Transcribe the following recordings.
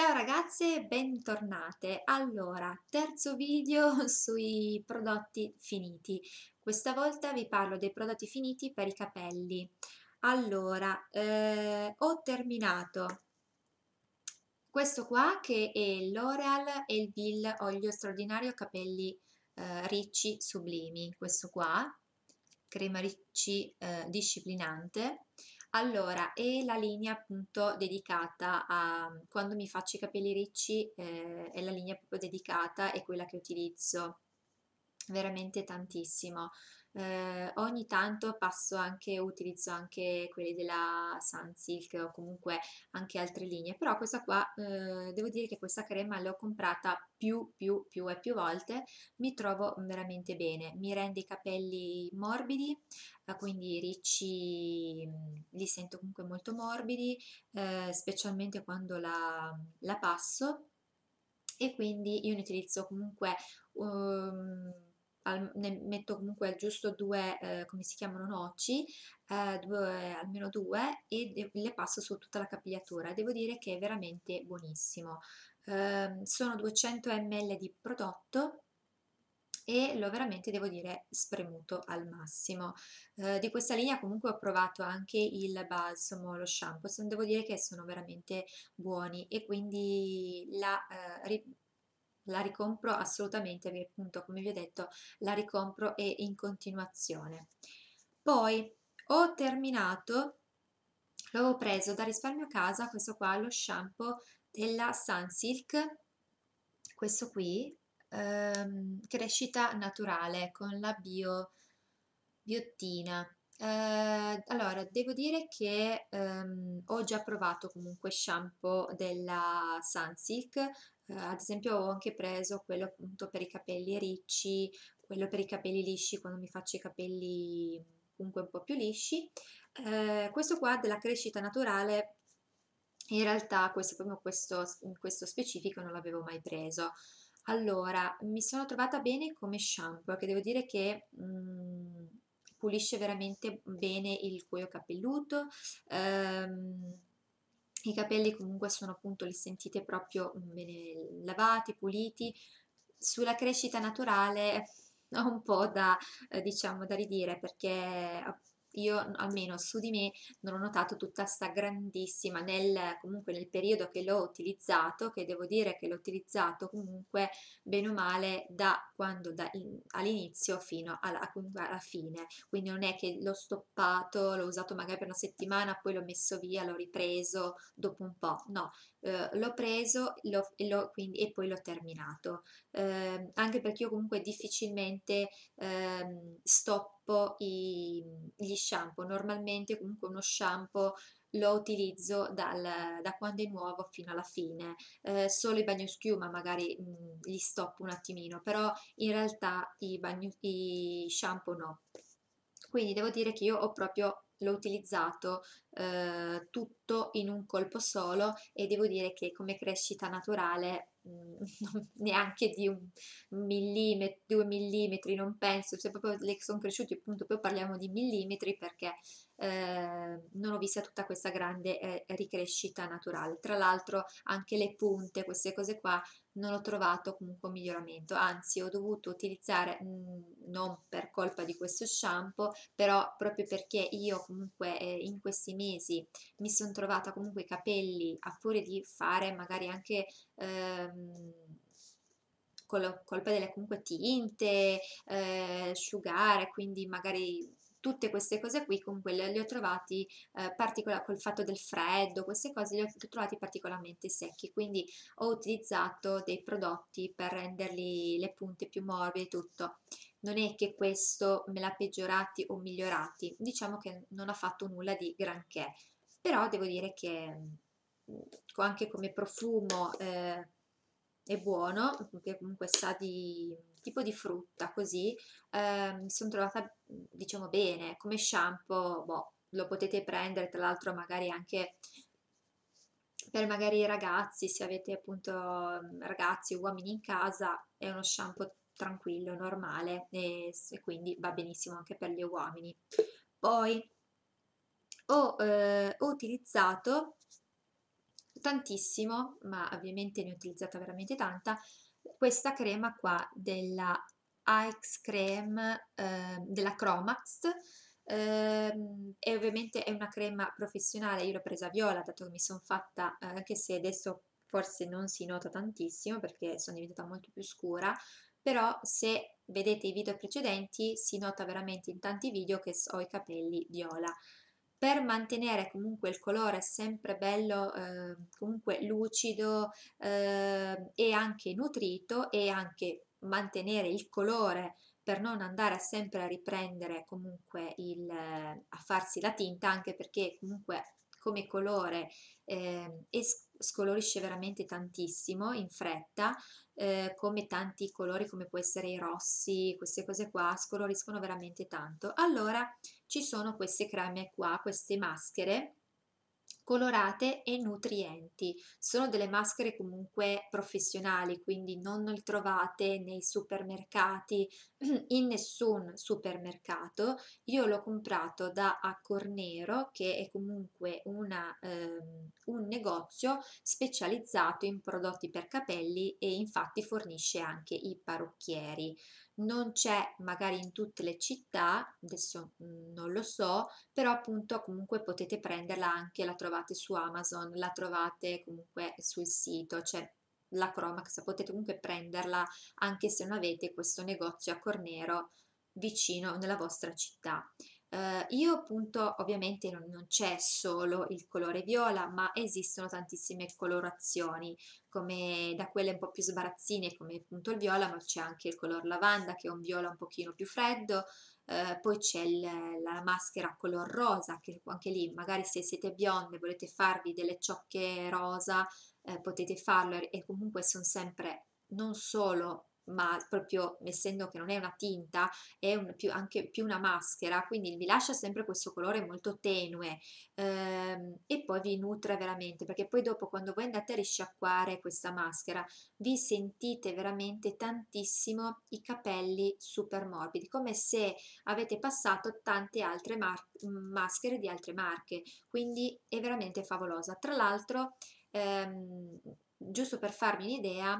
Ciao ragazze, bentornate! Allora, terzo video sui prodotti finiti. Questa volta vi parlo dei prodotti finiti per i capelli. Allora, eh, ho terminato questo qua che è l'Oreal e il Bill Olio Straordinario Capelli eh, Ricci Sublimi, questo qua, crema ricci eh, disciplinante allora, e la linea appunto dedicata a mhmm, quando mi faccio i capelli ricci, eh, è la linea proprio dedicata, è quella che utilizzo veramente tantissimo eh, ogni tanto passo anche, utilizzo anche quelli della Sunsilk o comunque anche altre linee, però questa qua, eh, devo dire che questa crema l'ho comprata più, più, più e più volte, mi trovo veramente bene, mi rende i capelli morbidi, eh, quindi ricci, mm, li sento comunque molto morbidi, eh, specialmente quando la, la passo, e quindi io ne utilizzo comunque... Um, al, ne metto comunque al giusto due, eh, come si chiamano, noci, eh, due, almeno due, e le passo su tutta la capigliatura. Devo dire che è veramente buonissimo. Eh, sono 200 ml di prodotto e l'ho veramente, devo dire, spremuto al massimo. Eh, di questa linea comunque ho provato anche il balsamo, lo shampoo, devo dire che sono veramente buoni e quindi la... Eh, la ricompro assolutamente perché appunto come vi ho detto la ricompro e in continuazione poi ho terminato l'avevo preso da risparmio casa questo qua lo shampoo della Sunsilk questo qui ehm, crescita naturale con la bio biottina eh, allora, devo dire che ehm, ho già provato comunque shampoo della Sunsilk, eh, ad esempio ho anche preso quello appunto per i capelli ricci, quello per i capelli lisci quando mi faccio i capelli comunque un po' più lisci. Eh, questo qua della crescita naturale, in realtà questo, proprio questo, questo specifico non l'avevo mai preso. Allora, mi sono trovata bene come shampoo, che devo dire che... Mh, mm, pulisce veramente bene il cuoio capelluto, ehm, i capelli comunque sono appunto, li sentite proprio mm, bene lavati, puliti. Sulla crescita naturale ho un po' da, eh, diciamo, da ridire perché io almeno su di me non ho notato tutta questa grandissima nel, comunque nel periodo che l'ho utilizzato, che devo dire che l'ho utilizzato comunque bene o male da quando da in, all'inizio fino alla, alla, fine, quindi non è che l'ho stoppato, l'ho usato magari per una settimana, poi l'ho messo via, l'ho ripreso dopo un po', no, eh, l'ho preso l'ho, l'ho, quindi, e poi l'ho terminato, eh, anche perché io comunque difficilmente eh, stoppo i, gli shampoo, normalmente comunque uno shampoo lo utilizzo dal, da quando è nuovo fino alla fine, eh, solo i bagnoschiuma magari mh, mhmm, li stoppo un attimino, però in realtà i, bagno, i shampoo no. Quindi devo dire che io ho proprio l'ho utilizzato eh, tutto in un colpo solo e devo dire che come crescita naturale mh, mm, neanche di un millimetro, due millimetri, non penso, se cioè proprio le sono cresciuti, appunto poi parliamo di millimetri perché eh, non ho vista tutta questa grande eh, ricrescita naturale. Tra l'altro anche le punte, queste cose qua non ho trovato comunque un miglioramento, anzi ho dovuto utilizzare mm, non per colpa di questo shampoo, però proprio perché io comunque eh, in questi mesi mi sono trovata comunque i capelli a furia di fare magari anche ehm, colpa delle comunque tinte, eh, asciugare, quindi magari tutte queste cose qui comunque quelle le ho trovate eh, particola- col fatto del freddo, queste cose le ho trovate particolarmente secchi, quindi ho utilizzato dei prodotti per renderli le punte più morbide e tutto. Non è che questo me l'ha peggiorati o migliorati, diciamo che non ha fatto nulla di granché, però devo dire che mm, anche come profumo eh, è buono, perché comunque sa di tipo di frutta così eh, mi sono trovata diciamo bene come shampoo boh, lo potete prendere tra l'altro magari anche per magari i ragazzi se avete appunto mhmm, ragazzi o uomini in casa è uno shampoo tranquillo normale e, e quindi va benissimo anche per gli uomini poi ho, eh, ho utilizzato tantissimo ma ovviamente ne ho utilizzata veramente tanta questa crema qua della AX Creme eh, della Cromax ehm, e ovviamente è una crema professionale, io l'ho presa viola dato che mi sono fatta, eh, anche se adesso forse non si nota tantissimo perché sono diventata molto più scura, però se vedete i video precedenti si nota veramente in tanti video che ho i capelli viola per mantenere comunque il colore sempre bello, eh, comunque lucido eh, e anche nutrito e anche mantenere il colore per non andare sempre a riprendere comunque il, a farsi la tinta anche perché comunque come colore eh, e scolorisce veramente tantissimo in fretta eh, come tanti colori come può essere i rossi queste cose qua scoloriscono veramente tanto allora ci sono queste creme qua, queste maschere colorate e nutrienti. Sono delle maschere comunque professionali, quindi non le trovate nei supermercati, in nessun supermercato. Io l'ho comprato da Accornero, che è comunque una, ehm, un negozio specializzato in prodotti per capelli e infatti fornisce anche i parrucchieri non c'è magari in tutte le città, adesso mhmm, non lo so, però appunto comunque potete prenderla anche, la trovate su Amazon, la trovate comunque sul sito, cioè la Chromax, potete comunque prenderla anche se non avete questo negozio a Cornero vicino nella vostra città. Uh, io appunto ovviamente non, non, c'è solo il colore viola, ma esistono tantissime colorazioni, come da quelle un po' più sbarazzine come appunto il viola, ma c'è anche il color lavanda che è un viola un pochino più freddo, uh, poi c'è il, la maschera color rosa, che anche lì magari se siete bionde e volete farvi delle ciocche rosa eh, potete farlo e comunque sono sempre non solo ma proprio essendo che non è una tinta, è un più, anche più una maschera, quindi vi lascia sempre questo colore molto tenue ehm, e poi vi nutre veramente, perché poi dopo quando voi andate a risciacquare questa maschera vi sentite veramente tantissimo i capelli super morbidi, come se avete passato tante altre maschere di altre marche, quindi è veramente favolosa. Tra l'altro, ehm, giusto per farvi un'idea,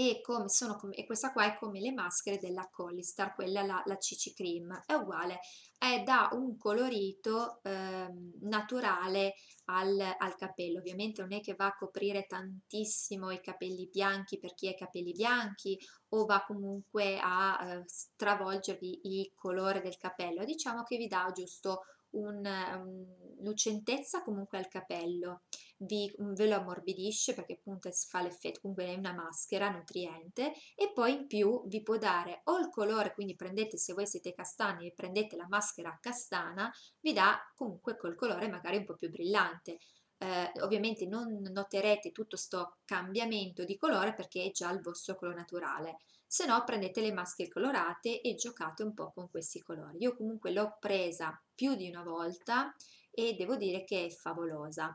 e, come sono, e questa qua è come le maschere della Collistar, quella la, la CC Cream, è uguale, è da un colorito eh, naturale al, al, capello, ovviamente non è che va a coprire tantissimo i capelli bianchi per chi ha i capelli bianchi o va comunque a eh, stravolgervi il colore del capello, diciamo che vi dà giusto un, um, lucentezza comunque al capello vi, mm, ve lo ammorbidisce perché appunto fa l'effetto, comunque è una maschera nutriente e poi in più vi può dare o il colore, quindi prendete se voi siete castani e prendete la maschera castana, vi dà comunque quel colore magari un po' più brillante. Eh, ovviamente non noterete tutto questo cambiamento di colore perché è già il vostro colore naturale se no prendete le maschere colorate e giocate un po' con questi colori io comunque l'ho presa più di una volta e devo dire che è favolosa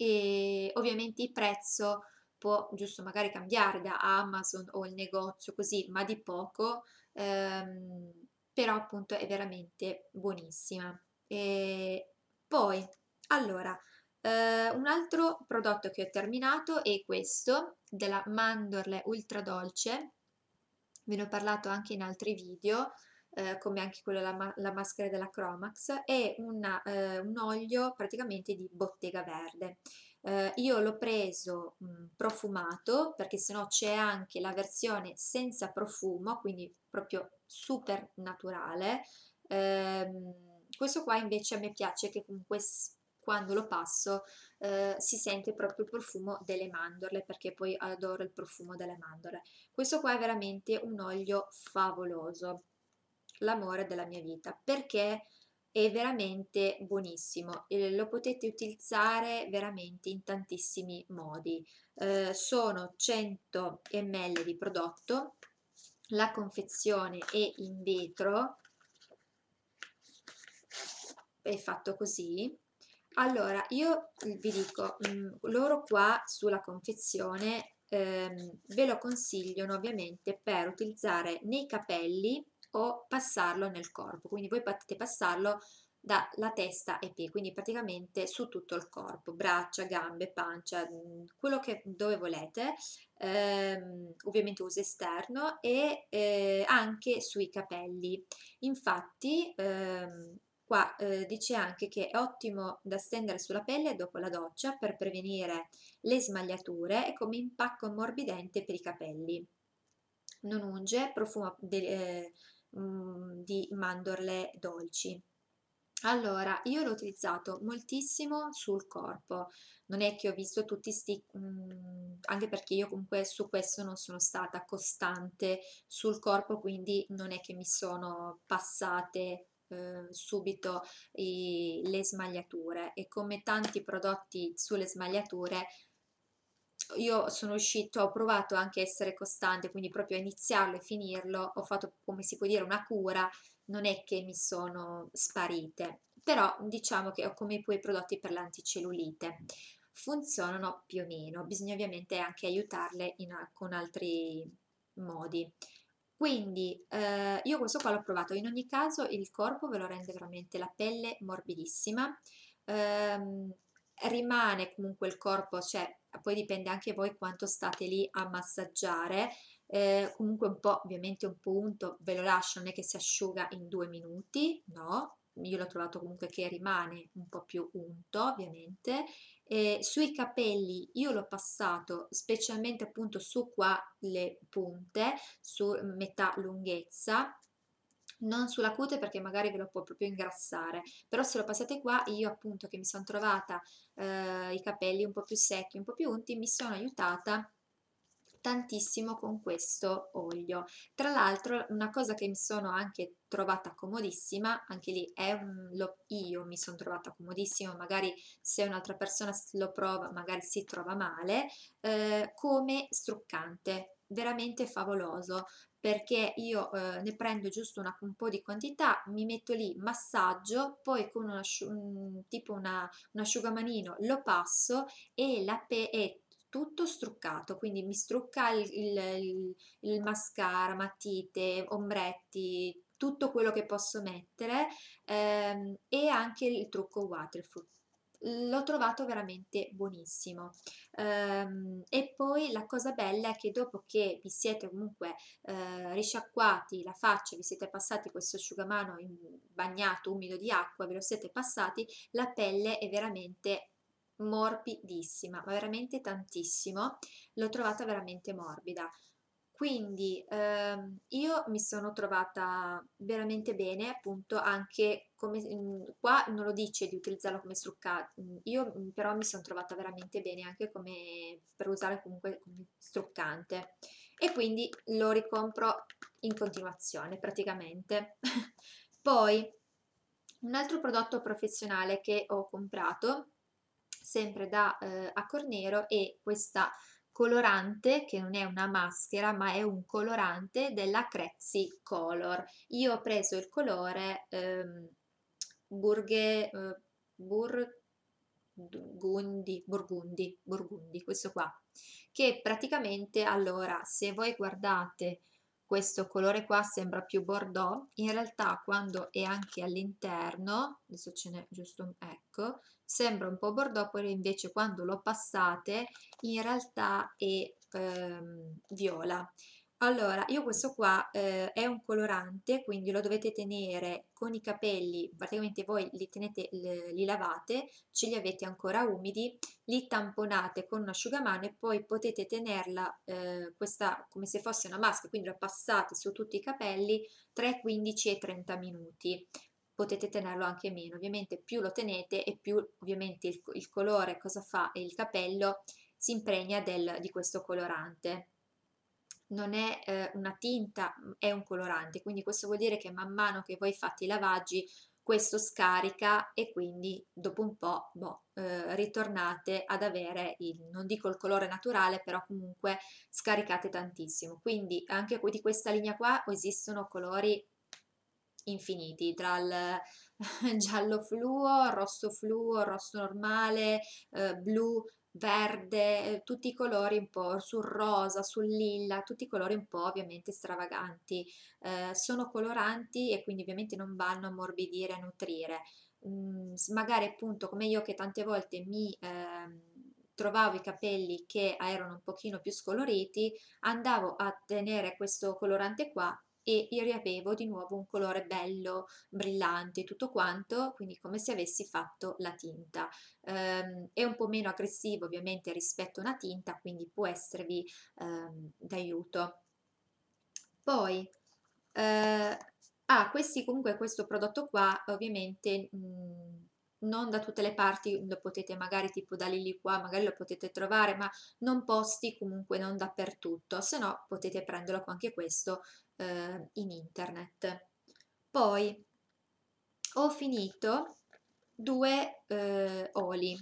e ovviamente il prezzo può giusto magari cambiare da Amazon o il negozio così, ma di poco, ehm, però appunto è veramente buonissima. E poi, allora, eh, un altro prodotto che ho terminato è questo della mandorle ultra dolce, ve ne ho parlato anche in altri video, eh, come anche quello la, la, maschera della Cromax, è una, eh, un olio praticamente di bottega verde. Eh, io l'ho preso mh, mm, profumato perché sennò c'è anche la versione senza profumo, quindi proprio super naturale. Ehm, questo qua invece a me piace che comunque quando lo passo eh, si sente proprio il profumo delle mandorle perché poi adoro il profumo delle mandorle questo qua è veramente un olio favoloso l'amore della mia vita perché è veramente buonissimo e lo potete utilizzare veramente in tantissimi modi eh, sono 100 ml di prodotto la confezione è in vetro è fatto così allora io vi dico mh, mm, loro qua sulla confezione ehm, ve lo consigliano ovviamente per utilizzare nei capelli o passarlo nel corpo, quindi voi potete passarlo dalla testa ai piedi, quindi praticamente su tutto il corpo, braccia, gambe, pancia, mm, quello che dove volete, ehm, ovviamente uso esterno e eh, anche sui capelli. Infatti ehm, qua eh, dice anche che è ottimo da stendere sulla pelle dopo la doccia per prevenire le smagliature e come impacco morbidente per i capelli. Non unge, profuma... De, eh, Mhmm, di mandorle dolci. Allora, io l'ho utilizzato moltissimo sul corpo, non è che ho visto tutti questi, mhmm, anche perché io comunque su questo non sono stata costante sul corpo, quindi non è che mi sono passate eh, subito i, le smagliature e come tanti prodotti sulle smagliature io sono uscito, ho provato anche a essere costante, quindi proprio a iniziarlo e finirlo, ho fatto come si può dire una cura, non è che mi sono sparite, però diciamo che ho come i puoi prodotti per l'anticellulite. Funzionano più o meno, bisogna ovviamente anche aiutarle in, con altri modi. Quindi eh, io questo qua l'ho provato, in ogni caso il corpo ve lo rende veramente la pelle morbidissima. Ehm, rimane comunque il corpo, cioè poi dipende anche voi quanto state lì a massaggiare, eh, comunque un po', ovviamente un punto ve lo lascio, non è che si asciuga in due minuti, no, io l'ho trovato comunque che rimane un po' più unto ovviamente eh, sui capelli io l'ho passato specialmente appunto su qua le punte su metà lunghezza non sulla cute perché magari ve lo può proprio ingrassare, però se lo passate qua io appunto che mi sono trovata eh, i capelli un po' più secchi, un po' più unti, mi sono aiutata tantissimo con questo olio. Tra l'altro una cosa che mi sono anche trovata comodissima, anche lì è un, lo, io mi sono trovata comodissimo, magari se un'altra persona lo prova magari si trova male, eh, come struccante veramente favoloso perché io eh, ne prendo giusto una, un po' di quantità, mi metto lì, massaggio, poi con una, un, tipo una, un asciugamanino lo passo e la pe- è tutto struccato, quindi mi strucca il, il, il mascara, matite, ombretti, tutto quello che posso mettere ehm, e anche il trucco waterproof l'ho trovato veramente buonissimo. Um, e poi la cosa bella è che dopo che vi siete comunque uh, risciacquati la faccia, vi siete passati questo asciugamano bagnato, umido di acqua, ve lo siete passati, la pelle è veramente morbidissima, ma veramente tantissimo, l'ho trovata veramente morbida. Quindi ehm, io mi sono trovata veramente bene, appunto, anche come mh, mhmm, qua non lo dice di utilizzarlo come struccato, mhmm, io mhmm, però mi sono trovata veramente bene anche come per usare comunque come struccante e quindi lo ricompro in continuazione praticamente. Poi un altro prodotto professionale che ho comprato sempre da eh, a Cornero e questa colorante che non è una maschera ma è un colorante della Crezzi Color. Io ho preso il colore ehm, Burghe, eh, Burgundi, Burgundi, Burgundi, questo qua, che praticamente allora se voi guardate questo colore qua sembra più bordeaux, in realtà quando è anche all'interno, adesso ce n'è giusto un, ecco, sembra un po' bordeaux, però invece quando lo passate in realtà è ehm, viola. Allora, io questo qua eh, è un colorante, quindi lo dovete tenere con i capelli, praticamente voi li, tenete, li lavate, ce li avete ancora umidi, li tamponate con un asciugamano e poi potete tenerla eh, questa, come se fosse una maschera, quindi la passate su tutti i capelli tra i 15 e i 30 minuti potete tenerlo anche meno. Ovviamente più lo tenete e più ovviamente il, il colore cosa fa il capello si impregna del, di questo colorante non è eh, una tinta, è un colorante, quindi questo vuol dire che man mano che voi fate i lavaggi questo scarica e quindi dopo un po' boh, eh, ritornate ad avere il, non dico il colore naturale, però comunque scaricate tantissimo. Quindi anche di questa linea qua esistono colori infiniti, tra il giallo fluo, rosso fluo, rosso normale, eh, blu, verde, eh, tutti i colori un po' sul rosa, sul lilla, tutti i colori un po' ovviamente stravaganti. Eh, sono coloranti e quindi ovviamente non vanno a morbidire, a nutrire. Mm, magari appunto come io che tante volte mi... Eh, trovavo i capelli che erano un pochino più scoloriti, andavo a tenere questo colorante qua e io riavevo di nuovo un colore bello, brillante, tutto quanto, quindi come se avessi fatto la tinta. Ehm, è un po' meno aggressivo ovviamente rispetto a una tinta, quindi può esservi ehm, d'aiuto. Poi, eh, ah, questi comunque questo prodotto qua ovviamente... Mh, mhmm, non da tutte le parti lo potete magari tipo da lì lì qua magari lo potete trovare ma non posti comunque non dappertutto se no potete prenderlo con anche questo eh, in internet. Poi ho finito due eh, oli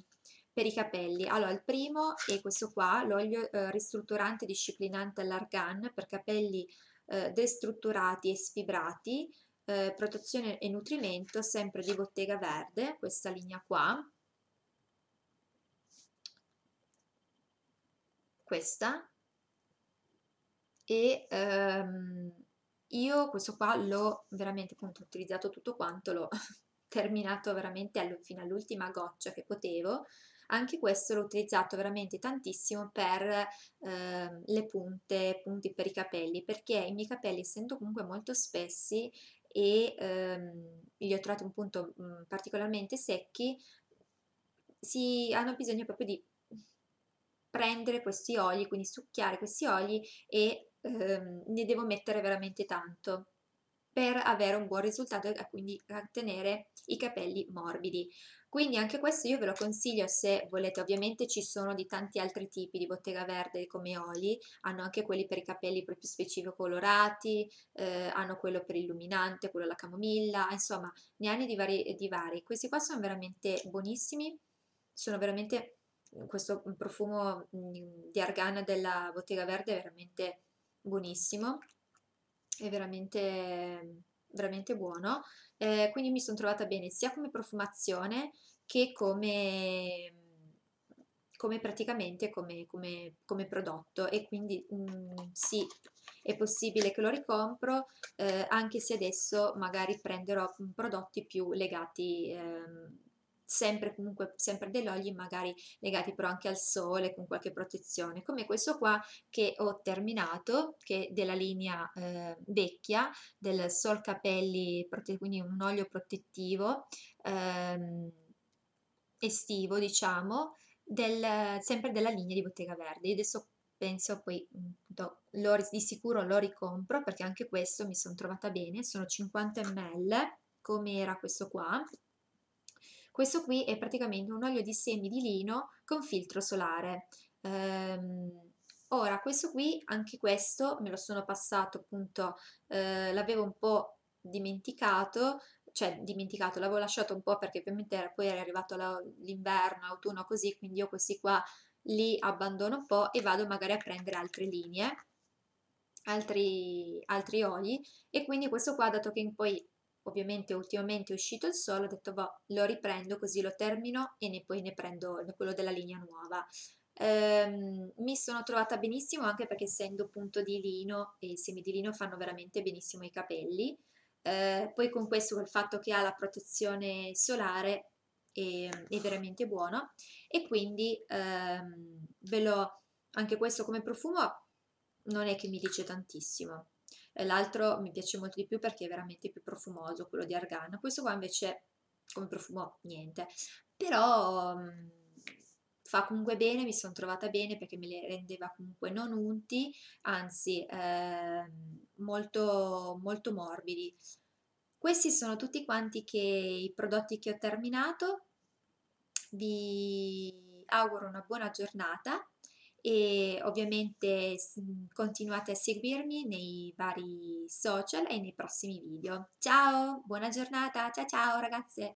per i capelli. Allora, il primo è questo qua, l'olio eh, ristrutturante disciplinante all'argan per capelli ehm, destrutturati e sfibrati, ehm, protezione e nutrimento, sempre di Bottega Verde, questa linea qua. Questa, e um, io questo qua l'ho veramente appunto utilizzato tutto quanto, l'ho terminato veramente all fino all'ultima goccia che potevo. Anche questo l'ho utilizzato veramente tantissimo per eh, le punte, punti per i capelli, perché i miei capelli essendo comunque molto spessi e ehm, li ho trovati appunto mh, mhmm, particolarmente secchi, si hanno bisogno proprio di prendere questi oli, quindi succhiare questi oli e ehm, ne devo mettere veramente tanto per avere un buon risultato e quindi ottenere i capelli morbidi. Quindi anche questo io ve lo consiglio se volete, ovviamente ci sono di tanti altri tipi di bottega verde come oli, hanno anche quelli per i capelli proprio specifico colorati, eh, hanno quello per illuminante, quello alla camomilla, insomma ne hanno di vari, di vari. Questi qua sono veramente buonissimi, sono veramente questo profumo mm, di argana della bottega verde è veramente buonissimo, è veramente, veramente buono, eh, quindi mi sono trovata bene sia come profumazione che come, come praticamente come, come, come, prodotto e quindi mh, mm, sì, è possibile che lo ricompro eh, anche se adesso magari prenderò mm, prodotti più legati ehm, sempre comunque sempre degli oli magari legati però anche al sole con qualche protezione come questo qua che ho terminato che è della linea eh, vecchia del sol capelli quindi un olio protettivo ehm, estivo diciamo del, sempre della linea di bottega verde Io adesso penso poi do, lo, di sicuro lo ricompro perché anche questo mi sono trovata bene sono 50 ml come era questo qua questo qui è praticamente un olio di semi di lino con filtro solare. Ehm, ora, questo qui, anche questo, me lo sono passato appunto, eh, l'avevo un po' dimenticato, cioè dimenticato, l'avevo lasciato un po' perché ovviamente era, poi era arrivato l'inverno, autunno, così, quindi io questi qua li abbandono un po' e vado magari a prendere altre linee, altri, altri oli e quindi questo qua, dato che poi ovviamente ultimamente è uscito il sole, ho detto boh, lo riprendo così lo termino e ne, poi ne prendo quello della linea nuova. Ehm, mi sono trovata benissimo anche perché essendo punto di lino e semi di lino fanno veramente benissimo i capelli. Ehm, poi con questo, col fatto che ha la protezione solare, è, ehm, è veramente buono. E quindi ehm, ve lo, anche questo come profumo non è che mi dice tantissimo l'altro mi piace molto di più perché è veramente più profumoso, quello di argano, questo qua invece come profumo niente, però mm, fa comunque bene, mi sono trovata bene perché me le rendeva comunque non unti, anzi eh, molto, molto morbidi. Questi sono tutti quanti che, i prodotti che ho terminato, vi auguro una buona giornata e ovviamente continuate a seguirmi nei vari social e nei prossimi video. Ciao, buona giornata, ciao ciao ragazze!